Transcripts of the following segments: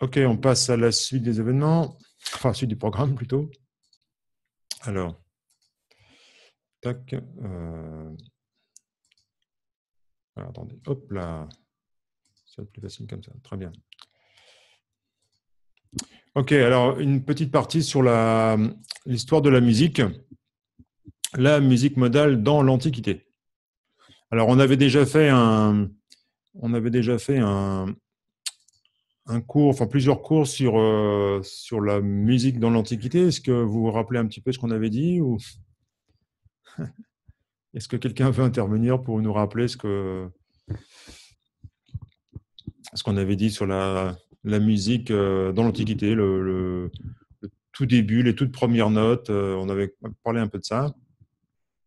Ok, on passe à la suite des événements, enfin, suite du programme plutôt. Alors, tac. Euh. Alors, attendez, hop là. C'est plus facile comme ça. Très bien. Ok, alors une petite partie sur l'histoire de la musique, la musique modale dans l'Antiquité. Alors, on avait déjà fait un, on avait déjà fait un, un cours, enfin plusieurs cours sur, euh, sur la musique dans l'Antiquité. Est-ce que vous vous rappelez un petit peu ce qu'on avait dit Est-ce que quelqu'un veut intervenir pour nous rappeler ce que ce qu'on avait dit sur la, la musique euh, dans l'Antiquité, le, tout début, les toutes premières notes euh, On avait parlé un peu de ça.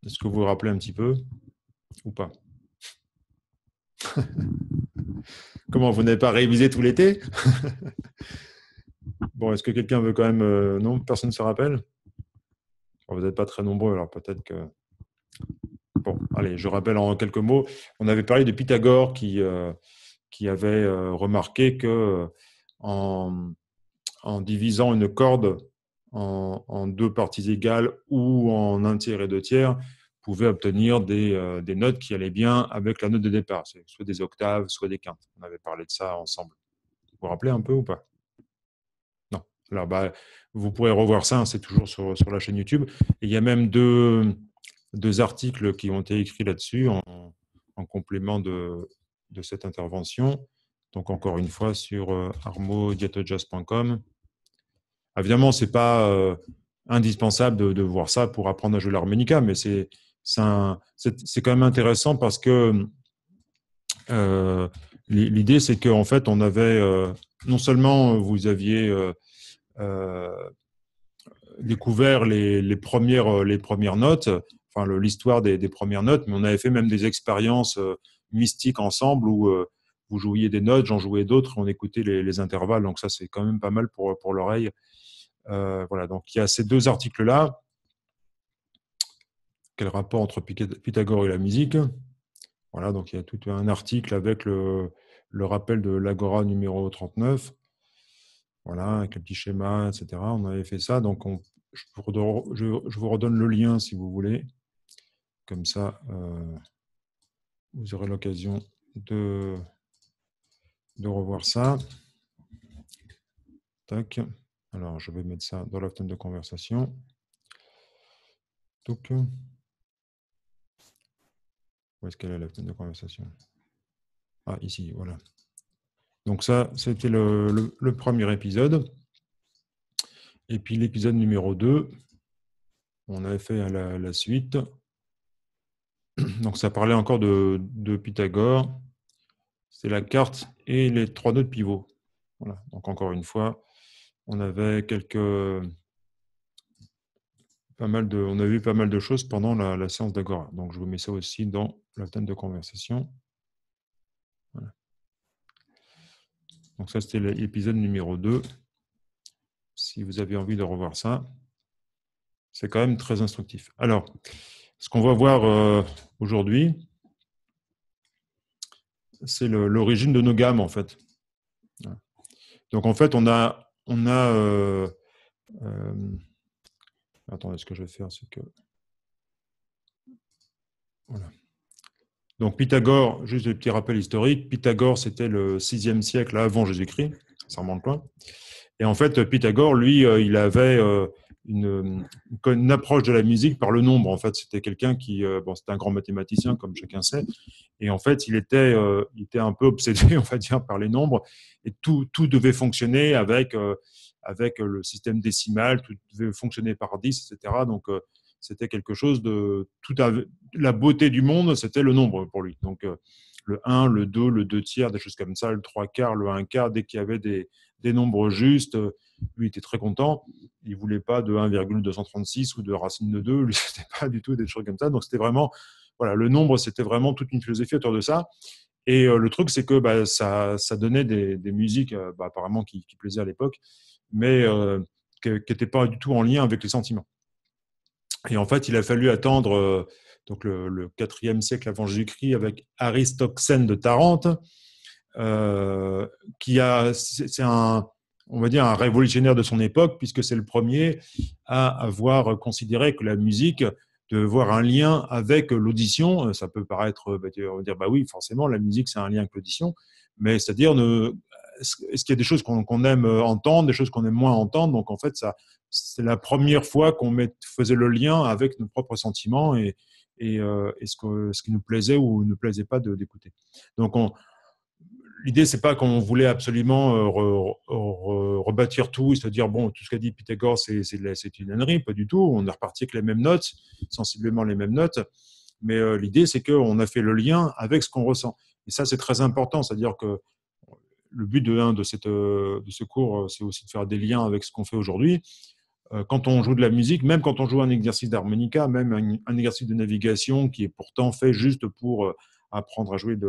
Est-ce que vous vous rappelez un petit peu ou pas Comment, vous n'avez pas révisé tout l'été Bon, est-ce que quelqu'un veut quand même... Euh, non, personne ne se rappelle Vous n'êtes pas très nombreux, alors peut-être que... Bon, allez, je rappelle en quelques mots. On avait parlé de Pythagore qui, euh, qui avait euh, remarqué que en, en, divisant une corde en, en, deux parties égales ou en un tiers et deux tiers, pouvait obtenir des, euh, des, notes qui allaient bien avec la note de départ, soit des octaves, soit des quintes. On avait parlé de ça ensemble. Vous vous rappelez un peu ou pas Non. Alors, bah, vous pourrez revoir ça, hein, c'est toujours sur, sur, la chaîne YouTube. il y a même deux, deux articles qui ont été écrits là-dessus en, en, complément de, de, cette intervention. Donc, encore une fois, sur euh, armodiatojazz.com. Évidemment, ce n'est pas euh, indispensable de, de voir ça pour apprendre à jouer l'harmonica, mais c'est c'est quand même intéressant parce que euh, l'idée, c'est qu'en fait, on avait euh, non seulement vous aviez euh, découvert les, premières, les premières notes, enfin l'histoire des, premières notes, mais on avait fait même des expériences mystiques ensemble où vous jouiez des notes, j'en jouais d'autres, on écoutait les, les, intervalles. Donc ça, c'est quand même pas mal pour, pour l'oreille. voilà, donc il y a ces deux articles-là quel rapport entre Pythagore et la musique. Voilà, donc il y a tout un article avec le, rappel de l'Agora numéro 39. Voilà, avec le petit schéma, etc. On avait fait ça. Donc, on, je, vous redonne, le lien si vous voulez. Comme ça, euh, vous aurez l'occasion de, de revoir ça. Tac. Alors, je vais mettre ça dans la fenêtre de conversation. Donc, où est-ce qu'elle est fenêtre de conversation Ah, ici, voilà. Donc ça, c'était le, premier épisode. Et puis l'épisode numéro 2, on avait fait la, suite. Donc ça parlait encore de, Pythagore. C'est la carte et les trois nœuds de pivot. Voilà. Donc encore une fois, on avait quelques pas mal de, on a vu pas mal de choses pendant la séance d'Agora. Donc je vous mets ça aussi dans le thème de conversation. Donc ça, c'était l'épisode numéro 2. Si vous avez envie de revoir ça, c'est quand même très instructif. Alors, ce qu'on va voir euh, aujourd'hui, c'est l'origine de nos gammes, en fait. Donc, en fait, on a... On a euh, euh, attendez, ce que je vais faire, c'est que... Voilà. Donc Pythagore, juste le petit rappel historique, Pythagore c'était le 6 siècle avant Jésus-Christ, ça remonte quoi. Et en fait, Pythagore, lui, euh, il avait euh, une, approche de la musique par le nombre. En fait, c'était quelqu'un qui, euh, bon, c'était un grand mathématicien, comme chacun sait, et en fait, il était, il était un peu obsédé, on va dire, par les nombres, et tout, devait fonctionner avec, avec le système décimal, tout devait fonctionner par 10, etc. Donc, c'était quelque chose de tout la beauté du monde, c'était le nombre pour lui. Donc euh, le 1, le 2, le 2 tiers, des choses comme ça, le 3 quarts, le 1 quart, dès qu'il y avait des, nombres justes, euh, lui était très content. Il voulait pas de 1,236 ou de racine de 2, lui c'était pas du tout des choses comme ça. Donc c'était vraiment voilà, le nombre c'était vraiment toute une philosophie autour de ça. Et euh, le truc, c'est que bah, ça, donnait des, musiques bah, apparemment qui, plaisaient à l'époque, mais qui n'étaient pas du tout en lien avec les sentiments. Et en fait, il a fallu attendre euh, donc le, IVe siècle avant Jésus-Christ avec Aristoxène de Tarente, euh, qui a, c'est un, on va dire un révolutionnaire de son époque puisque c'est le premier à avoir considéré que la musique devait avoir un lien avec l'audition. Euh, ça peut paraître, bah, on va dire, bah oui, forcément, la musique, c'est un lien avec l'audition, mais c'est-à-dire, ne... est-ce qu'il y a des choses qu'on aime entendre, des choses qu'on aime moins entendre Donc, en fait, ça, c'est la première fois qu'on faisait le lien avec nos propres sentiments et, euh, ce, qui nous plaisait ou ne plaisait pas d'écouter. Donc, l'idée, n'est pas qu'on voulait absolument euh, rebâtir tout cest se dire, bon, tout ce qu'a dit Pythagore, c'est une ânerie, pas du tout. On est reparti avec les mêmes notes, sensiblement les mêmes notes. Mais euh, l'idée, c'est qu'on a fait le lien avec ce qu'on ressent. Et ça, c'est très important. C'est-à-dire que le but de, de, cette, de ce cours, c'est aussi de faire des liens avec ce qu'on fait aujourd'hui. Euh, quand on joue de la musique, même quand on joue un exercice d'harmonica, même un, exercice de navigation qui est pourtant fait juste pour euh, apprendre à jouer de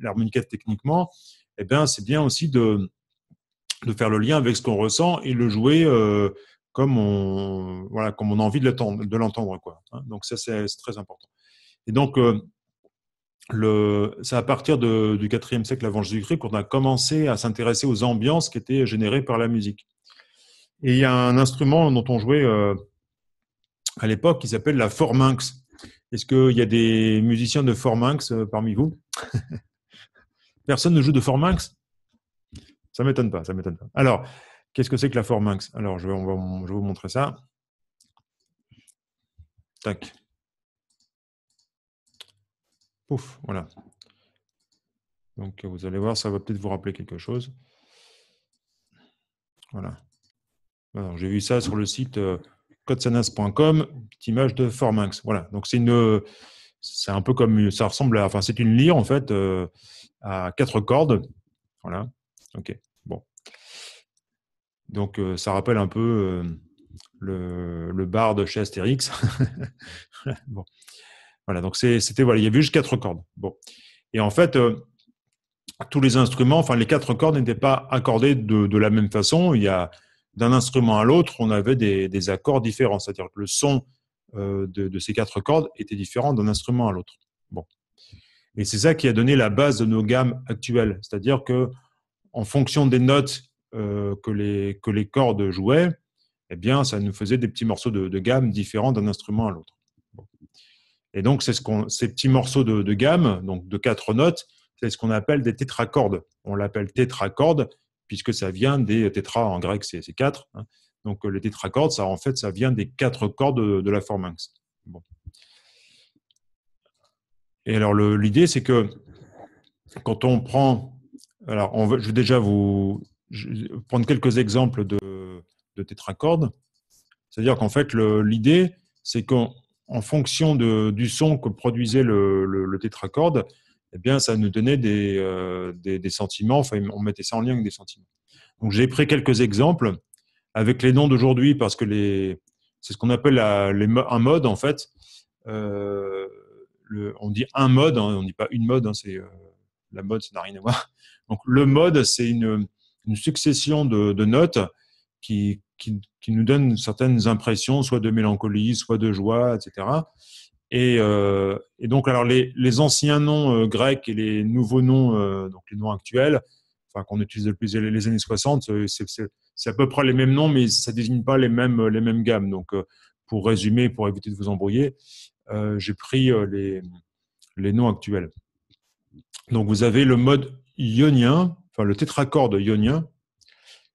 l'harmonica techniquement, eh bien, c'est bien aussi de, faire le lien avec ce qu'on ressent et le jouer euh, comme, on, voilà, comme on a envie de l'entendre. Hein. Donc, ça, c'est très important. Et donc, c'est à partir du 4e siècle avant Jésus-Christ qu'on a commencé à s'intéresser aux ambiances qui étaient générées par la musique. Et il y a un instrument dont on jouait euh, à l'époque qui s'appelle la forminx. Est-ce qu'il y a des musiciens de forminx euh, parmi vous Personne ne joue de forminx Ça m'étonne pas, ça m'étonne pas. Alors, qu'est-ce que c'est que la forminx Alors, je vais, je vais vous montrer ça. Tac. Pouf, voilà. Donc, vous allez voir, ça va peut-être vous rappeler quelque chose. Voilà. J'ai vu ça sur le site euh, codesanas.com, petite image de Formax. Voilà, donc c'est une. C'est un peu comme. Ça ressemble à. Enfin, c'est une lyre, en fait, euh, à quatre cordes. Voilà. OK. Bon. Donc, euh, ça rappelle un peu le, le, bar de chez Astérix. bon. Voilà. Donc, c'était. Voilà. Il y avait juste quatre cordes. Bon. Et en fait tous les instruments, enfin les quatre cordes n'étaient pas accordés de, de, la même façon. Il y a d'un instrument à l'autre, on avait des, accords différents. C'est-à-dire que le son euh, de, ces quatre cordes était différent d'un instrument à l'autre. Et c'est ça qui a donné la base de nos gammes actuelles. C'est-à-dire que en fonction des notes euh, que, les, cordes jouaient, eh bien, ça nous faisait des petits morceaux de, gamme différents d'un instrument à l'autre. Et donc, c'est ce qu'on, ces petits morceaux de, gamme, donc de quatre notes, c'est ce qu'on appelle des tétracordes. On l'appelle tétracorde puisque ça vient des tétras en grec, c'est 4. Hein. Donc euh, les tétracordes, ça, en fait, ça vient des quatre cordes de, la forminx. Bon. Et alors l'idée, c'est que quand on prend, alors on je vais déjà vous prendre quelques exemples de, de tétracordes. C'est-à-dire qu'en fait, l'idée, c'est qu'en fonction de, du son que produisait le, le, le tétracorde, eh bien, ça nous donnait euh, des, des, sentiments. Enfin, on mettait ça en lien avec des sentiments. Donc, j'ai pris quelques exemples avec les noms d'aujourd'hui parce que les, c'est ce qu'on appelle les, un mode en fait. Euh, on dit un mode, hein, on ne dit pas une mode. Hein, c'est euh, la mode, ça n'a rien à voir. Donc, le mode, c'est une, une, succession de, de notes qui, qui, qui, nous donne certaines impressions, soit de mélancolie, soit de joie, etc. Euh, et, donc, alors les, anciens noms euh, grecs et les nouveaux noms, euh, donc les noms actuels, enfin qu'on utilise depuis les, années 60, c'est à peu près les mêmes noms, mais ça désigne pas les mêmes les mêmes gammes. Donc, pour résumer, pour éviter de vous embrouiller, j'ai pris les les noms actuels. Donc, vous avez le mode ionien, enfin le tétracorde ionien.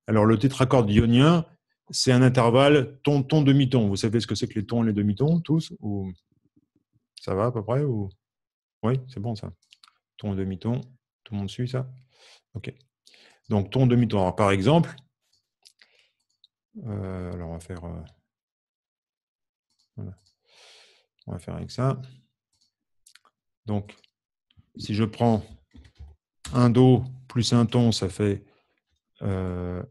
Alors, le tétracorde ionien, c'est un intervalle ton ton demi ton. Vous savez ce que c'est que les tons et les demi tons tous ou ça va à peu près ou... Oui, c'est bon ça. Ton, demi-ton, tout le monde suit ça Ok. Donc ton, demi-ton. par exemple, euh, alors on va faire... Euh, on va faire avec ça. Donc, si je prends un Do plus un ton, ça fait... Euh,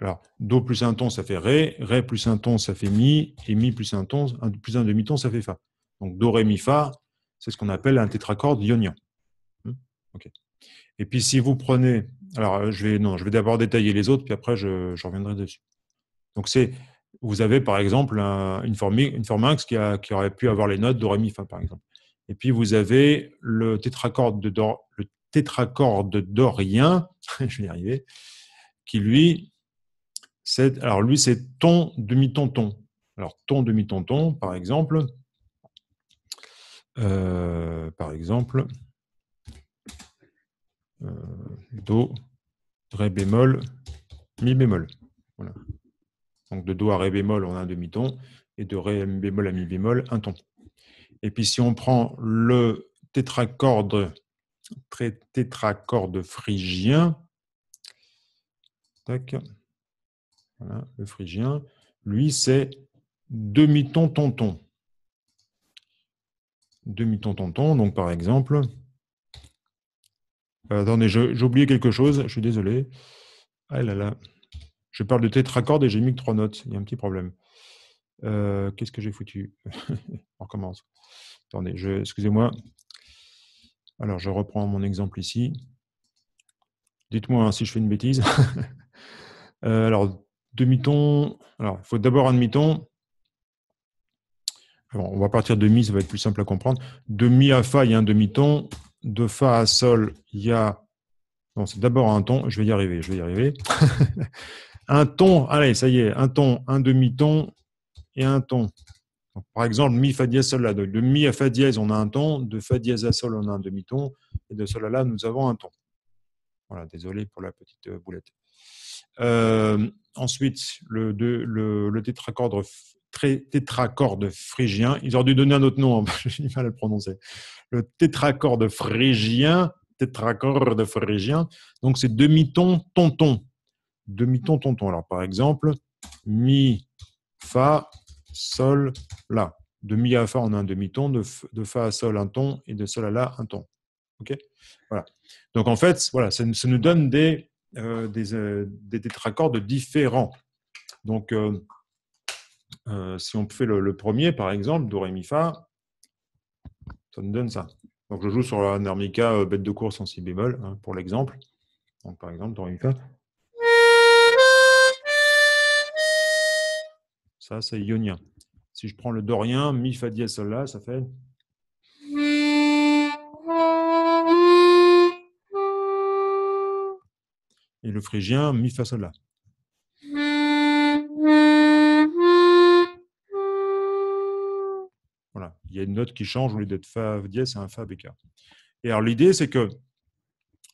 alors, Do plus un ton, ça fait Ré. Ré plus un ton, ça fait Mi. Et Mi plus un ton, un, plus un demi-ton, ça fait Fa. Donc Do, Ré, Mi, Fa, c'est ce qu'on appelle un tétracorde ionian. Hmm. Et puis si vous prenez, alors euh, je vais vais d'abord détailler les autres, puis après je, reviendrai dessus. Donc c'est, vous avez par exemple une forme une qui, aurait pu avoir les notes do ré mi fa par exemple. Et puis vous avez le tétracorde de le tétracorde dorien, je vais y arriver, qui lui, c'est alors lui c'est ton demi ton ton. Alors ton demi ton ton par exemple, euh, par exemple, euh, Do, Ré bémol, Mi bémol. Voilà. Donc de Do à Ré bémol, on a un demi-ton, et de Ré bémol à Mi bémol, un ton. Et puis si on prend le tétracorde, très tétracorde phrygien, le phrygien, lui c'est demi-ton, ton-ton demi ton, tonton. Donc, par exemple, euh, attendez, j'ai oublié quelque chose, je suis désolé. Ah là là, je parle de tétracorde et j'ai mis que trois notes, il y a un petit problème. Euh, qu'est-ce que j'ai foutu On recommence. Attendez, excusez-moi. Alors, je reprends mon exemple ici. Dites-moi hein, si je fais une bêtise. Euh, alors, demi-ton. Alors, il faut d'abord un demi-ton on va partir de mi, ça va être plus simple à comprendre. De mi à fa, il y a un demi-ton. De fa à sol, il y a. Non, c'est d'abord un ton. Je vais y arriver, je vais y arriver. un ton, allez, ça y est, un ton, un demi-ton et un ton. par exemple, mi, fa dièse, sol, là. de mi à fa dièse, on a un ton. De fa dièse à sol, on a un demi-ton. Et de sol à la, nous avons un ton. Voilà, désolé pour la petite euh, boulette. Euh, ensuite, le, de, le, tétracorde phrygien. Ils auraient dû donner un autre nom, hein, j'ai du mal à le prononcer. Le tétracorde phrygien, tétracorde phrygien. Donc c'est demi-ton, ton-ton. Demi-ton, ton-ton. Alors par exemple, mi, fa, sol, la. De mi à fa, on a un demi-ton, de, fa à sol, un ton, et de sol à la, un ton. OK Voilà. Donc en fait, voilà, ça, nous donne des, euh, euh, des, tétracordes différents. Donc, euh, euh, si on fait le, premier, par exemple, Do, Ré, Mi, Fa, ça nous donne ça. Donc, je joue sur la Narmika euh, bête de course en si bémol, hein, pour l'exemple. Donc, par exemple, Do, Ré, Mi, Fa. Ça, c'est ionien. Si je prends le dorien, Mi, Fa dièse, Sol, La, ça fait... Et le phrygien, Mi, Fa, Sol, La. il y a une note qui change au lieu d'être Fa dièse, c'est un Fa bécard. Et alors l'idée, c'est que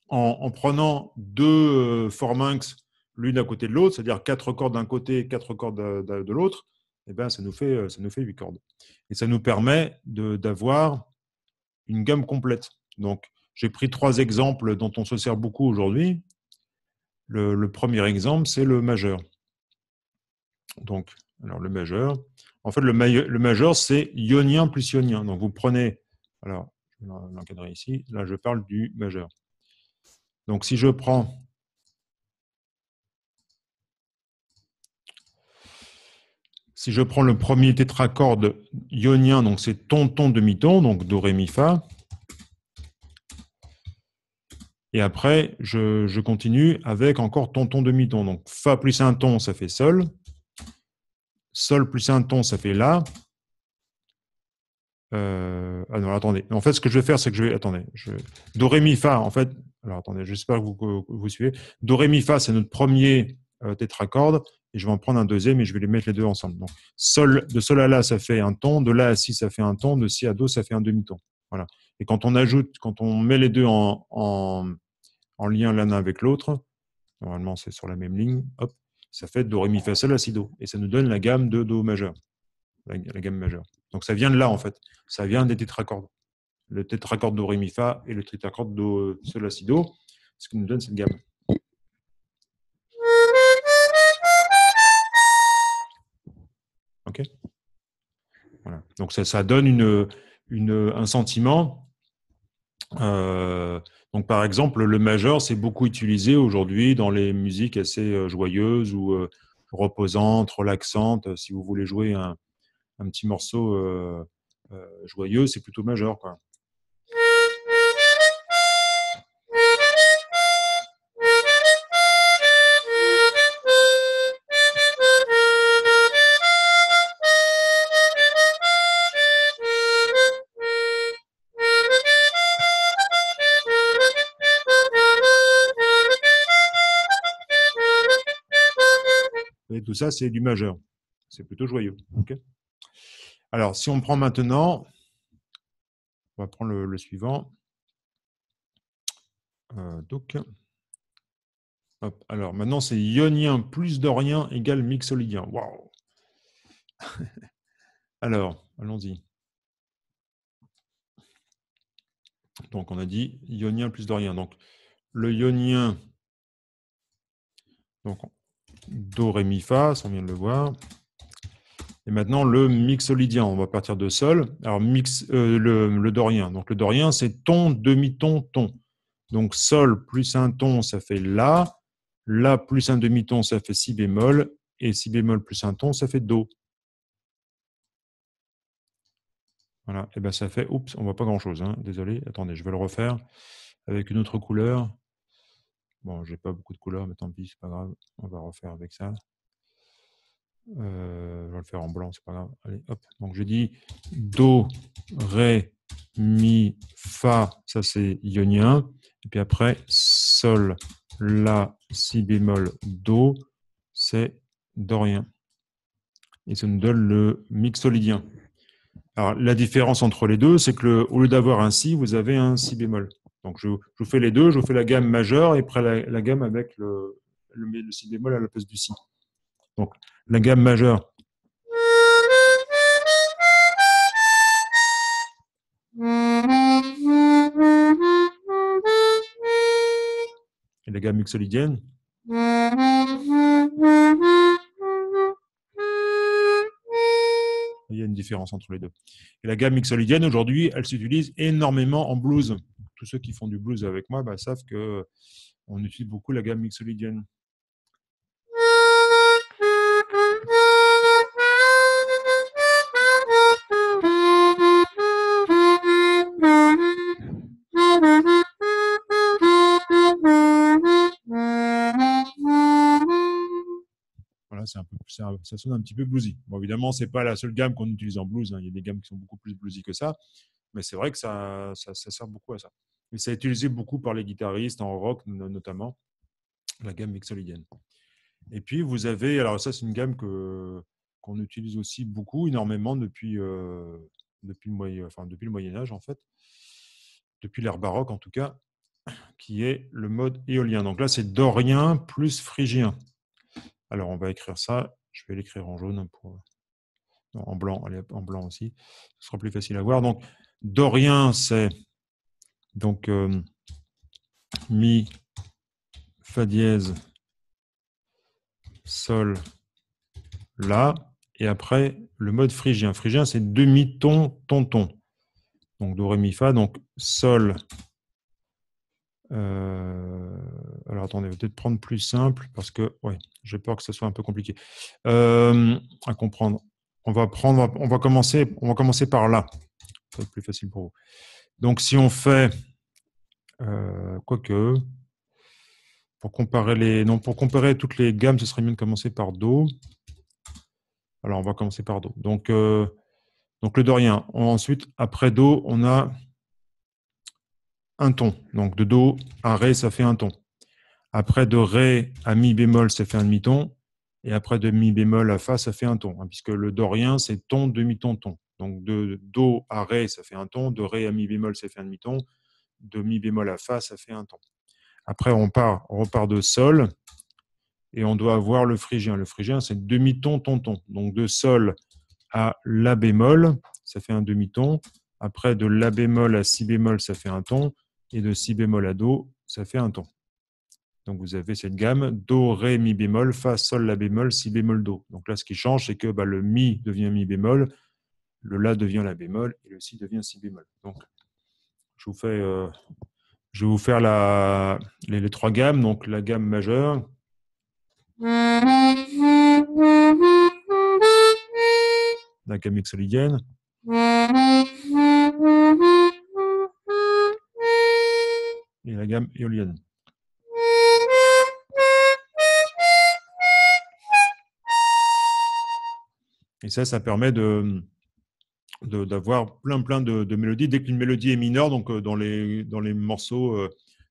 en, prenant deux euh, forminx l'une à côté de l'autre, c'est-à-dire quatre cordes d'un côté et quatre cordes de, l'autre, eh ben, ça, nous fait, euh, ça nous fait huit cordes. Et ça nous permet d'avoir une gamme complète. Donc, j'ai pris trois exemples dont on se sert beaucoup aujourd'hui. Le, le, premier exemple, c'est le majeur. Donc, alors le majeur, en fait, le, majeur, c'est ionien plus ionien. Donc, vous prenez, alors, je vais l'encadrer ici, là, je parle du majeur. Donc, si je prends si je prends le premier tétracorde ionien, donc c'est ton, ton, demi-ton, donc do, ré, mi, fa. Et après, je, continue avec encore ton, ton, demi-ton. Donc fa plus un ton, ça fait sol. Sol plus un ton, ça fait La. Euh, ah non, attendez. En fait, ce que je vais faire, c'est que je vais. Attendez. Je... Do, Ré, Mi, Fa, en fait. Alors, attendez, j'espère que vous, suivez. Do, Ré, Mi, Fa, c'est notre premier euh, tétracorde. Et je vais en prendre un deuxième et je vais les mettre les deux ensemble. Donc, sol, de Sol à La, ça fait un ton. De La à Si, ça fait un ton. De Si à Do, ça fait un demi-ton. Voilà. Et quand on ajoute, quand on met les deux en, en lien l'un avec l'autre, normalement, c'est sur la même ligne. Hop ça fait do, ré, mi, fa, sol, la, si, do. Et ça nous donne la gamme de do majeur, la, gamme majeure. Donc ça vient de là, en fait. Ça vient des tétracordes. Le tétracorde do, ré, mi, fa et le tétracorde do, euh, sol, la, si, do, ce qui nous donne cette gamme. OK voilà. Donc ça, donne un sentiment euh, donc, par exemple, le majeur, c'est beaucoup utilisé aujourd'hui dans les musiques assez euh, joyeuses ou euh, reposantes, relaxantes. Si vous voulez jouer un, petit morceau joyeux, c'est plutôt majeur. Quoi. ça, c'est du majeur. C'est plutôt joyeux. Ok Alors, si on prend maintenant, on va prendre le, suivant. Euh, donc, Alors, maintenant, c'est ionien plus dorien égale mixolydien. Waouh Alors, allons-y. Donc, on a dit ionien plus dorien. Donc, le ionien, donc, Do, Ré, Mi, Fa, on vient de le voir. Et maintenant, le mixolydien, on va partir de Sol. Alors, mix, euh, le, le, dorien. Donc, le dorien, c'est ton, demi-ton, ton. Donc, Sol plus un ton, ça fait La. La plus un demi-ton, ça fait Si bémol. Et Si bémol plus un ton, ça fait Do. Voilà. Et eh bien, ça fait. Oups, on voit pas grand-chose. Hein. Désolé. Attendez, je vais le refaire avec une autre couleur. Bon, j'ai pas beaucoup de couleurs, mais tant pis, c'est pas grave. On va refaire avec ça. Euh, je vais le faire en blanc, c'est pas grave. Allez, hop. Donc je dis Do, Ré, Mi, Fa, ça c'est ionien. Et puis après, Sol, La, Si bémol, Do, c'est dorien. Et ça nous donne le mixolydien. Alors la différence entre les deux, c'est que au lieu d'avoir un Si, vous avez un Si bémol. Donc, je, vous fais les deux, je vous fais la gamme majeure et après la, gamme avec le, le, si bémol à la place du si. Donc, la gamme majeure. Et la gamme mixolydienne. Il y a une différence entre les deux. Et la gamme mixolydienne, aujourd'hui, elle s'utilise énormément en blues tous ceux qui font du blues avec moi bah, savent que euh, on utilise beaucoup la gamme mixolydienne. Voilà, c'est un peu, ça, sonne un petit peu bluesy. Bon, évidemment, c'est pas la seule gamme qu'on utilise en blues. Hein. Il y a des gammes qui sont beaucoup plus bluesy que ça, mais c'est vrai que ça sert beaucoup à ça mais ça utilisé beaucoup par les guitaristes en rock notamment, la gamme mixolydienne. Et puis vous avez, alors ça c'est une gamme que qu'on utilise aussi beaucoup, énormément depuis euh, depuis le moyen, Âge en fait, depuis l'ère baroque en tout cas, qui est le mode éolien. Donc là c'est dorien plus phrygien. Alors on va écrire ça. Je vais l'écrire en jaune hein, pour en blanc, allez, en blanc aussi. Ce sera plus facile à voir. Donc dorien c'est donc, euh, Mi, Fa dièse, Sol, La, et après le mode phrygien. Phrygien, c'est demi-ton, ton-ton. Donc, Do, Ré, Mi, Fa, donc Sol. Euh, alors attendez, peut-être prendre plus simple parce que ouais, j'ai peur que ce soit un peu compliqué euh, à comprendre. On va prendre, on va commencer, on va commencer par là. Ça va être plus facile pour vous. Donc, si on fait, euh, quoique, pour comparer les, non, pour comparer toutes les gammes, ce serait mieux de commencer par Do. Alors, on va commencer par Do. Donc, euh, donc le dorien. Ensuite, après Do, on a un ton. Donc, de Do à Ré, ça fait un ton. Après, de Ré à Mi bémol, ça fait un demi-ton. Et après, de Mi bémol à Fa, ça fait un ton. Hein, puisque le dorien, c'est ton, demi-ton, ton. Donc de Do à Ré, ça fait un ton, de Ré à Mi bémol, ça fait un demi-ton, de Mi bémol à Fa, ça fait un ton. Après, on, part, on repart de Sol et on doit avoir le phrygien. Le phrygien, c'est demi-ton, ton-ton. Donc de Sol à La bémol, ça fait un demi-ton. Après, de La bémol à Si bémol, ça fait un ton. Et de Si bémol à Do, ça fait un ton. Donc vous avez cette gamme Do, Ré, Mi bémol, Fa, Sol, La bémol, Si bémol, Do. Donc là, ce qui change, c'est que bah, le Mi devient Mi bémol le La devient La bémol et le Si devient Si bémol. Donc, je vous fais, euh, je vais vous faire la, les, trois gammes. Donc, la gamme majeure. La gamme mixolydienne Et la gamme éolienne. Et ça, ça permet de, d'avoir plein plein de, mélodies. Dès qu'une mélodie est mineure, donc euh, dans les, dans les morceaux euh,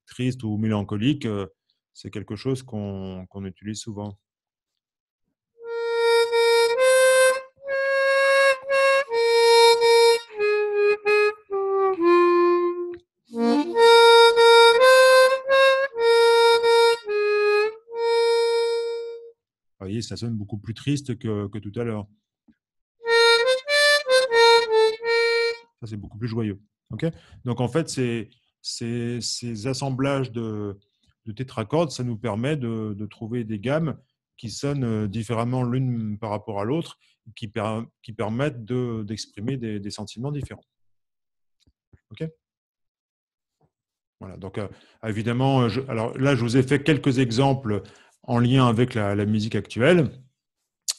tristes ou mélancoliques, euh, c'est quelque chose qu'on utilise souvent. Vous voyez, ça sonne beaucoup plus triste que, que tout à l'heure. Ça, c'est beaucoup plus joyeux. Donc, en fait, ces, ces, assemblages de, tétracordes, ça nous permet de, trouver des gammes qui sonnent euh, différemment l'une par rapport à l'autre, qui, qui, permettent d'exprimer des, sentiments différents. OK voilà, donc euh, évidemment, alors là, je vous ai fait quelques exemples en lien avec la musique actuelle.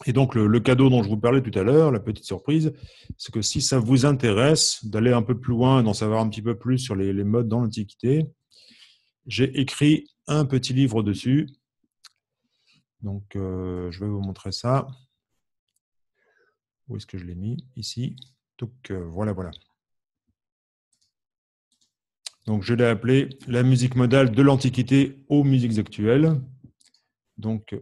Et donc, le, cadeau dont je vous parlais tout à l'heure, la petite surprise, c'est que si ça vous intéresse d'aller un peu plus loin et d'en savoir un petit peu plus sur les, modes dans l'Antiquité, j'ai écrit un petit livre dessus. Donc, euh, je vais vous montrer ça. Où est-ce que je l'ai mis Ici. Donc, euh, voilà, voilà. Donc, je l'ai appelé La musique modale de l'Antiquité aux musiques actuelles. Donc,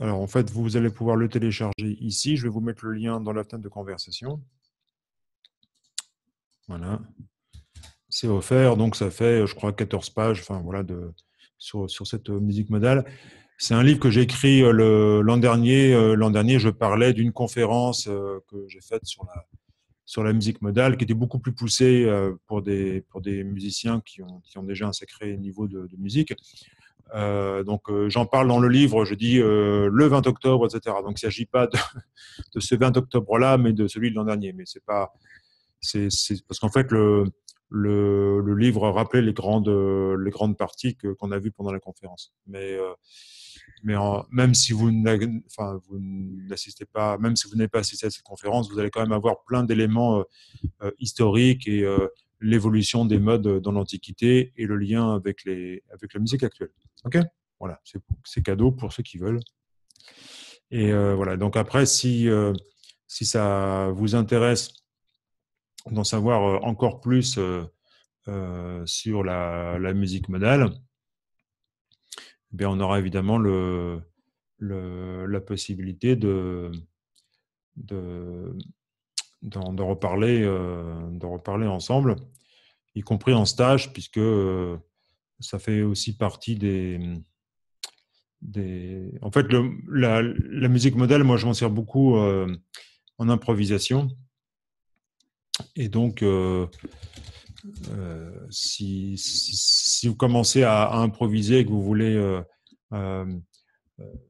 alors en fait, vous allez pouvoir le télécharger ici. Je vais vous mettre le lien dans la fenêtre de conversation. Voilà. C'est offert, donc ça fait, je crois, 14 pages enfin, voilà, de, sur, sur cette euh, musique modale. C'est un livre que j'ai écrit euh, l'an dernier. Euh, l'an dernier, je parlais d'une conférence que j'ai faite sur la, sur la musique modale, qui était beaucoup plus poussée pour des, pour des musiciens qui ont, qui ont déjà un sacré niveau de, de musique. Euh, donc euh, j'en parle dans le livre, je dis euh, le 20 octobre, etc. Donc il ne s'agit pas de, ce 20 octobre-là, mais de celui de l'an dernier. Mais c'est pas, parce qu'en fait le, le, livre rappelait les grandes, les grandes parties qu'on a vues pendant la conférence. Mais, mais même si vous, enfin, vous n'assistez pas, même si vous n'avez pas assisté à cette conférence, vous allez quand même avoir plein d'éléments historiques et l'évolution des modes euh, dans l'Antiquité et le lien avec, les, avec la musique actuelle. OK Voilà, c'est cadeau pour ceux qui veulent. Et euh, voilà, donc après, si, euh, si ça vous intéresse d'en savoir encore plus sur la, musique modale, eh on aura évidemment le, la possibilité de, d'en reparler, euh, de reparler ensemble, y compris en stage, puisque euh, ça fait aussi partie des, des... En fait, le, la, musique modèle, moi, je m'en sers beaucoup euh, en improvisation. Et donc, si, si, vous commencez à, à, improviser et que vous voulez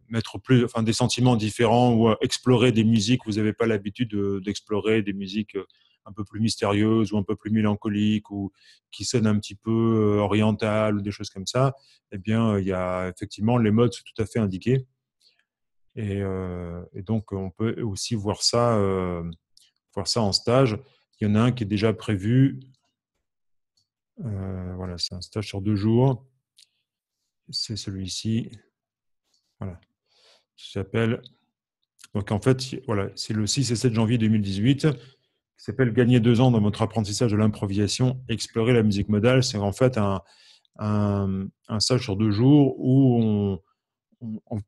mettre plus, enfin, des sentiments différents ou euh, explorer des musiques. Vous n'avez pas l'habitude d'explorer des musiques euh, un peu plus mystérieuses ou un peu plus mélancoliques ou qui sonnent un petit peu euh, orientales ou des choses comme ça. Eh bien, il y a effectivement les modes sont tout à fait indiqués. Et, donc, on peut aussi voir ça, voir ça en stage. Il y en a un qui est déjà prévu. voilà, c'est un stage sur deux jours. C'est celui-ci. Voilà. Ça s'appelle. Donc, en fait, voilà, c'est le 6 et 7 janvier 2018 Ça s'appelle Gagner deux ans dans votre apprentissage de l'improvisation, explorer la musique modale. C'est en fait un, un, stage sur deux jours où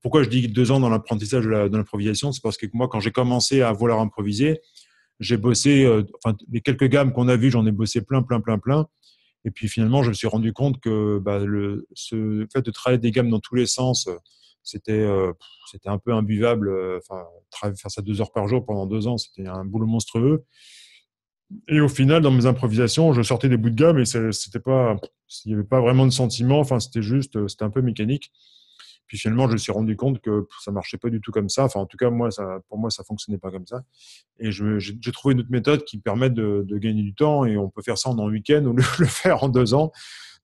Pourquoi je dis deux ans dans l'apprentissage de l'improvisation C'est parce que moi, quand j'ai commencé à vouloir improviser, j'ai bossé, euh, enfin, les quelques gammes qu'on a vues, j'en ai bossé plein, plein, plein, plein. Et puis finalement, je me suis rendu compte que bah, le, ce fait de travailler des gammes dans tous les sens, euh, c'était un peu imbuvable. Euh, enfin, faire ça deux heures par jour pendant deux ans, c'était un boulot monstrueux. Et au final, dans mes improvisations, je sortais des bouts de gamme et c'était pas, il n'y avait pas vraiment de sentiment. c'était juste, euh, c'était un peu mécanique. Puis finalement, je me suis rendu compte que ça marchait pas du tout comme ça. en tout cas, moi, ça, pour moi, ça fonctionnait pas comme ça. Et j'ai trouvé une autre méthode qui permet de, gagner du temps et on peut faire ça en un week-end ou le, le faire en deux ans.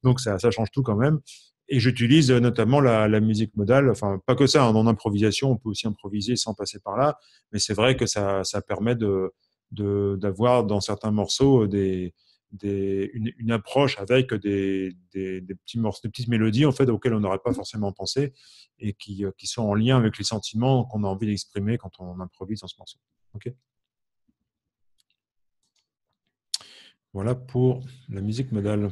Donc ça, ça change tout quand même. Et j'utilise euh, notamment la, musique modale, enfin pas que ça, hein, en improvisation, on peut aussi improviser sans passer par là, mais c'est vrai que ça, ça permet de d'avoir dans certains morceaux euh, des, des, une, approche avec des, des, petits morceaux, des petites mélodies en fait auxquelles on n'aurait pas forcément pensé et qui, euh, qui, sont en lien avec les sentiments qu'on a envie d'exprimer quand on improvise dans ce morceau. OK voilà pour la musique modale.